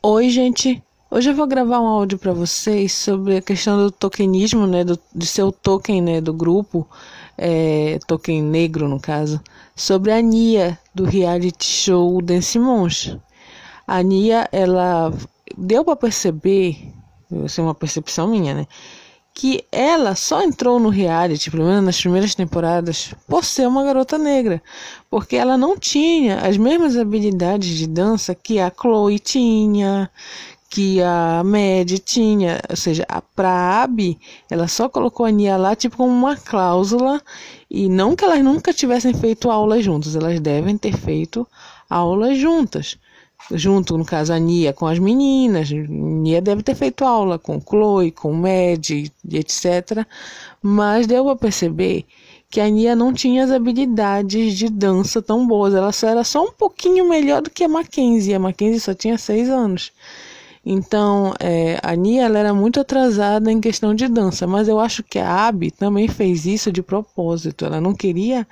Oi, gente. Hoje eu vou gravar um áudio para vocês sobre a questão do tokenismo, né, do, de ser o token, né, do grupo, é, token negro no caso, sobre a Nia do reality show Dance Monstro. A Nia, ela deu para perceber, isso é uma percepção minha, né, que ela só entrou no reality, pelo menos nas primeiras temporadas, por ser uma garota negra, porque ela não tinha as mesmas habilidades de dança que a Chloe tinha, que a Mad tinha, ou seja, a Abby, ela só colocou a Nia lá tipo como uma cláusula e não que elas nunca tivessem feito aulas juntas, elas devem ter feito aulas juntas junto, no caso, a Nia com as meninas. Nia deve ter feito aula com Chloe, com Med, etc. Mas deu para perceber que a Nia não tinha as habilidades de dança tão boas. Ela só era só um pouquinho melhor do que a Mackenzie. A Mackenzie só tinha seis anos. Então, é, a Nia ela era muito atrasada em questão de dança, mas eu acho que a Abby também fez isso de propósito. Ela não queria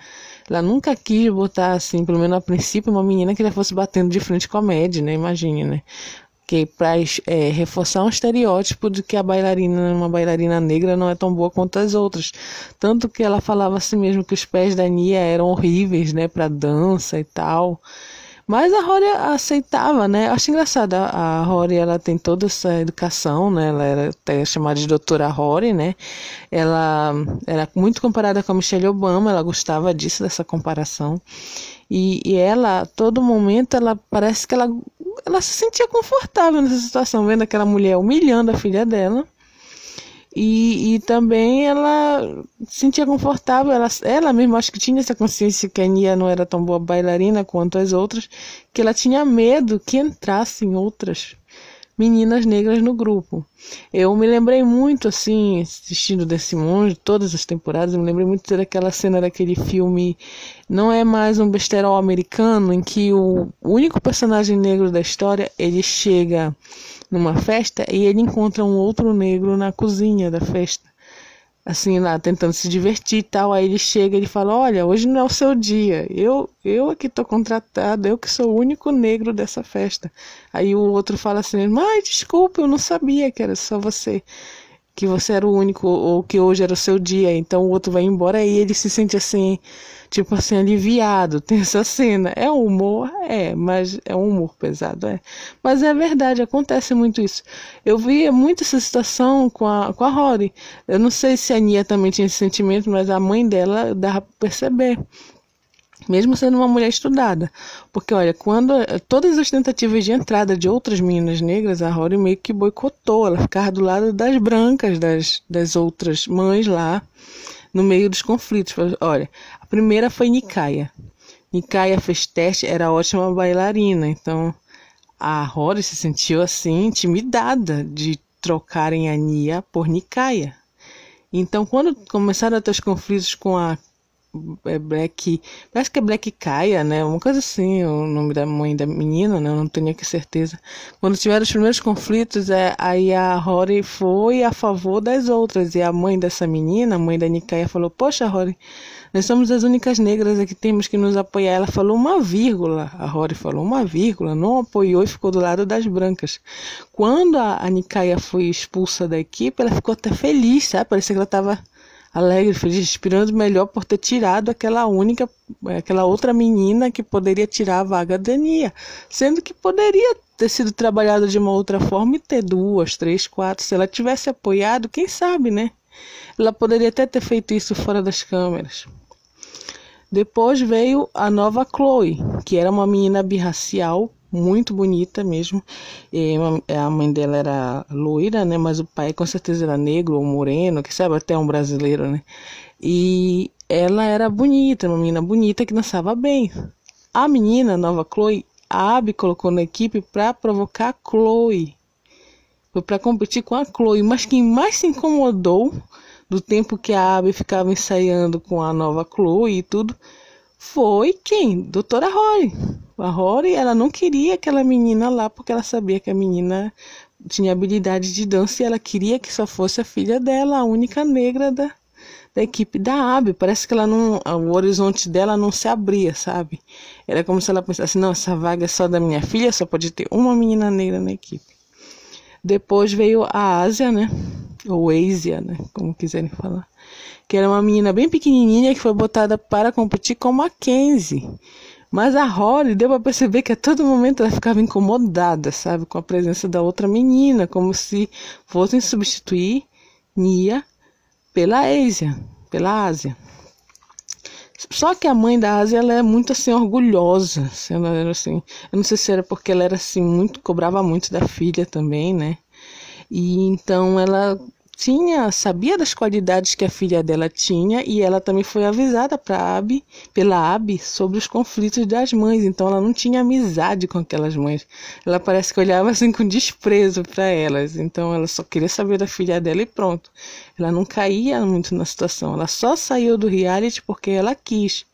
ela nunca quis botar, assim, pelo menos a princípio, uma menina que já fosse batendo de frente com a média né? Imagine, né? que para é, reforçar um estereótipo de que a bailarina, uma bailarina negra, não é tão boa quanto as outras. Tanto que ela falava assim mesmo que os pés da Nia eram horríveis, né, para dança e tal. Mas a Rory aceitava, né? Acho engraçado, a, a Rory, ela tem toda essa educação, né? Ela era até chamada de doutora Rory, né? Ela era muito comparada com a Michelle Obama, ela gostava disso, dessa comparação. E, e ela, todo momento, ela parece que ela, ela se sentia confortável nessa situação, vendo aquela mulher humilhando a filha dela e, e também ela sentia confortável, ela, ela mesma acho que tinha essa consciência que a Nia não era tão boa bailarina quanto as outras, que ela tinha medo que entrassem outras meninas negras no grupo. Eu me lembrei muito, assim, assistindo desse Monge, todas as temporadas, eu me lembrei muito daquela cena daquele filme Não É Mais um Besterol Americano, em que o único personagem negro da história, ele chega numa festa e ele encontra um outro negro na cozinha da festa assim, lá tentando se divertir e tal. Aí ele chega e ele fala: Olha, hoje não é o seu dia. Eu eu aqui é tô contratado, eu que sou o único negro dessa festa. Aí o outro fala assim: Mas desculpa, eu não sabia que era só você que você era o único ou que hoje era o seu dia, então o outro vai embora e ele se sente assim, tipo assim, aliviado. Tem essa cena. É um humor? É, mas é um humor pesado, é. Mas é verdade, acontece muito isso. Eu via muito essa situação com a, com a Rory. Eu não sei se a Nia também tinha esse sentimento, mas a mãe dela dava pra perceber mesmo sendo uma mulher estudada. Porque, olha, quando todas as tentativas de entrada de outras meninas negras, a Rory meio que boicotou, ela ficava do lado das brancas, das, das outras mães lá, no meio dos conflitos. Olha, a primeira foi Nicaia. Nicaia fez teste, era ótima bailarina, então a Rory se sentiu assim, intimidada de trocarem a Nia por Nicaia. Então, quando começaram a ter os conflitos com a é Black. Parece que é Black Kaia, né? Uma coisa assim, o nome da mãe da menina, né? Eu não tenho aqui certeza. Quando tiveram os primeiros conflitos, é, aí a Rory foi a favor das outras. E a mãe dessa menina, a mãe da Nikaia, falou: Poxa, Rory, nós somos as únicas negras aqui, temos que nos apoiar. Ela falou uma vírgula, a Rory falou uma vírgula, não apoiou e ficou do lado das brancas. Quando a, a Nikaia foi expulsa da equipe, ela ficou até feliz, sabe? Parecia que ela estava alegre, feliz, respirando melhor por ter tirado aquela única, aquela outra menina que poderia tirar a vaga da Nia, sendo que poderia ter sido trabalhada de uma outra forma e ter duas, três, quatro, se ela tivesse apoiado, quem sabe, né? Ela poderia até ter feito isso fora das câmeras. Depois veio a nova Chloe, que era uma menina birracial, muito bonita mesmo. E a mãe dela era loira, né? Mas o pai com certeza era negro ou moreno, que sabe, até um brasileiro, né? E ela era bonita, uma menina bonita que dançava bem. A menina, a nova Chloe, a Abby colocou na equipe para provocar a Chloe. Foi para competir com a Chloe, mas quem mais se incomodou do tempo que a Abby ficava ensaiando com a nova Chloe e tudo, foi quem? Doutora Holly. A Rory, ela não queria aquela menina lá porque ela sabia que a menina tinha habilidade de dança e ela queria que só fosse a filha dela, a única negra da, da equipe da AB. Parece que ela não, o horizonte dela não se abria, sabe? Era como se ela pensasse: não, essa vaga é só da minha filha, só pode ter uma menina negra na equipe. Depois veio a Ásia, né? Ou Asia, né? Como quiserem falar. Que era uma menina bem pequenininha que foi botada para competir com a Kenzie. Mas a Holly deu para perceber que a todo momento ela ficava incomodada, sabe, com a presença da outra menina, como se fossem substituir Nia pela Ásia, pela Ásia. Só que a mãe da Ásia ela é muito assim orgulhosa, assim, era, assim, eu não sei se era porque ela era assim muito cobrava muito da filha também, né? E então ela tinha, sabia das qualidades que a filha dela tinha e ela também foi avisada para Abby, pela Abby sobre os conflitos das mães, então ela não tinha amizade com aquelas mães. Ela parece que olhava assim com desprezo para elas, então ela só queria saber da filha dela e pronto. Ela não caía muito na situação, ela só saiu do reality porque ela quis.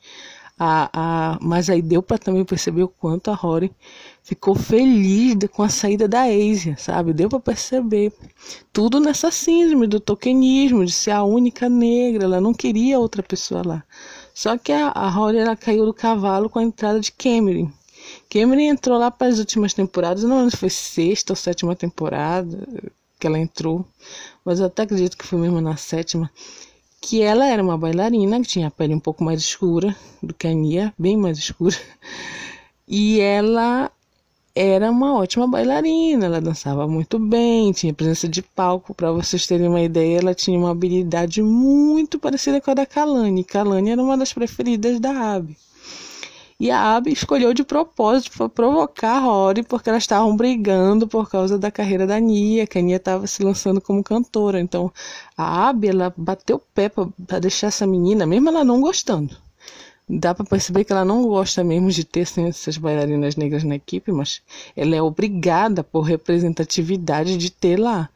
A, a, mas aí deu para também perceber o quanto a Rory ficou feliz de, com a saída da Asia, sabe? Deu para perceber tudo nessa síndrome do tokenismo, de ser a única negra, ela não queria outra pessoa lá. Só que a, a Rory ela caiu do cavalo com a entrada de Cameron. Cameron entrou lá para as últimas temporadas, não foi sexta ou sétima temporada que ela entrou, mas eu até acredito que foi mesmo na sétima que ela era uma bailarina, que tinha a pele um pouco mais escura do que a minha, bem mais escura. E ela era uma ótima bailarina, ela dançava muito bem, tinha presença de palco. Para vocês terem uma ideia, ela tinha uma habilidade muito parecida com a da Kalani. Kalani era uma das preferidas da Abby. E a Abby escolheu de propósito para provocar a Rory, porque elas estavam brigando por causa da carreira da Nia, que a Nia estava se lançando como cantora. Então a Abby ela bateu o pé para deixar essa menina, mesmo ela não gostando. Dá para perceber que ela não gosta mesmo de ter assim, essas bailarinas negras na equipe, mas ela é obrigada por representatividade de ter lá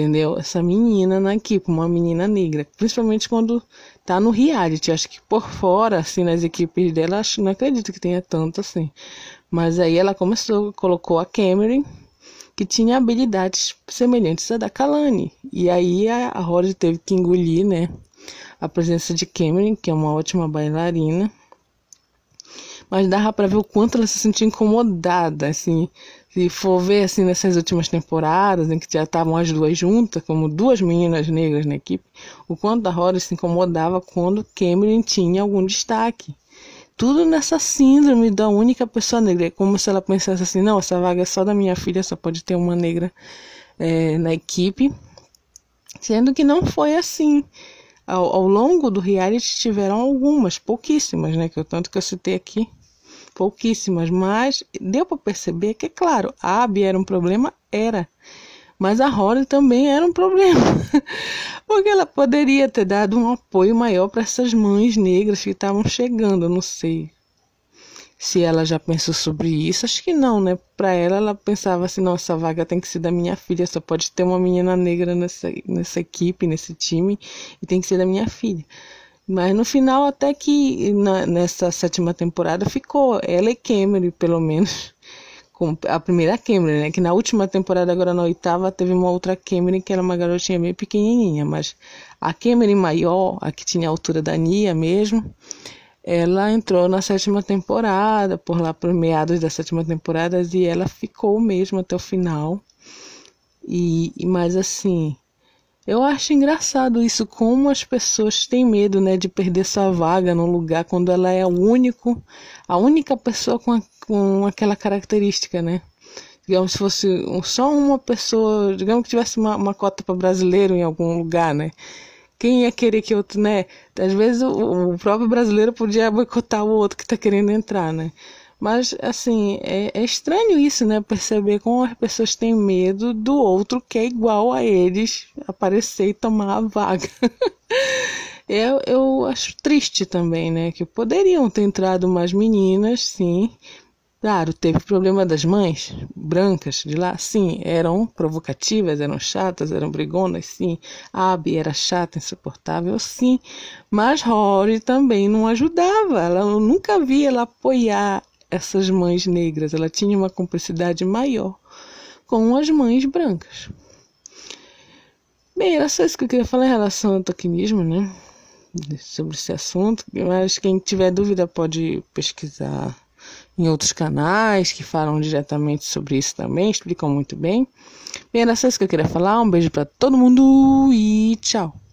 entendeu? Essa menina na né, equipe, uma menina negra, principalmente quando tá no reality, acho que por fora, assim, nas equipes dela, acho, não acredito que tenha tanto assim. Mas aí ela começou, colocou a Cameron, que tinha habilidades semelhantes à da Kalani. E aí a, a Rose teve que engolir, né, a presença de Cameron, que é uma ótima bailarina. Mas dava para ver o quanto ela se sentia incomodada, assim, se for ver assim nessas últimas temporadas em que já estavam as duas juntas, como duas meninas negras na equipe, o quanto a Rhodes se incomodava quando Cameron tinha algum destaque. Tudo nessa síndrome da única pessoa negra, é como se ela pensasse assim, não, essa vaga é só da minha filha, só pode ter uma negra é, na equipe, sendo que não foi assim. Ao, ao longo do reality tiveram algumas, pouquíssimas, né, que eu tanto que eu citei aqui, pouquíssimas, mas deu para perceber que, claro, a Abby era um problema, era. Mas a Holly também era um problema, porque ela poderia ter dado um apoio maior para essas mães negras que estavam chegando, não sei. Se ela já pensou sobre isso, acho que não, né? Para ela, ela pensava assim: nossa, vaga tem que ser da minha filha, só pode ter uma menina negra nessa, nessa equipe, nesse time, e tem que ser da minha filha. Mas no final, até que na, nessa sétima temporada ficou ela e Cameron, pelo menos. Com a primeira Cameron, né? Que na última temporada, agora na oitava, teve uma outra Cameron que era uma garotinha meio pequenininha. Mas a Cameron maior, a que tinha a altura da Nia mesmo, ela entrou na sétima temporada, por lá por meados da sétima temporada, e ela ficou mesmo até o final. E, mas assim, eu acho engraçado isso, como as pessoas têm medo, né, de perder sua vaga num lugar quando ela é o único, a única pessoa com, a, com aquela característica, né? Digamos se fosse só uma pessoa, digamos que tivesse uma, uma cota para brasileiro em algum lugar, né? Quem ia querer que outro, né? Às vezes o, o próprio brasileiro podia boicotar o outro que está querendo entrar, né? Mas, assim, é, é estranho isso, né? Perceber como as pessoas têm medo do outro que é igual a eles aparecer e tomar a vaga. eu, eu acho triste também, né? Que poderiam ter entrado mais meninas, sim. Claro, teve problema das mães brancas de lá, sim, eram provocativas, eram chatas, eram brigonas, sim. A Abby era chata, insuportável, sim. Mas Rory também não ajudava, ela eu nunca via ela apoiar essas mães negras, ela tinha uma cumplicidade maior com as mães brancas. Bem, era só isso que eu queria falar em relação ao toquinismo, né? Sobre esse assunto. Mas quem tiver dúvida pode pesquisar em outros canais que falam diretamente sobre isso também, explicam muito bem. Bem, era só isso que eu queria falar. Um beijo para todo mundo e tchau!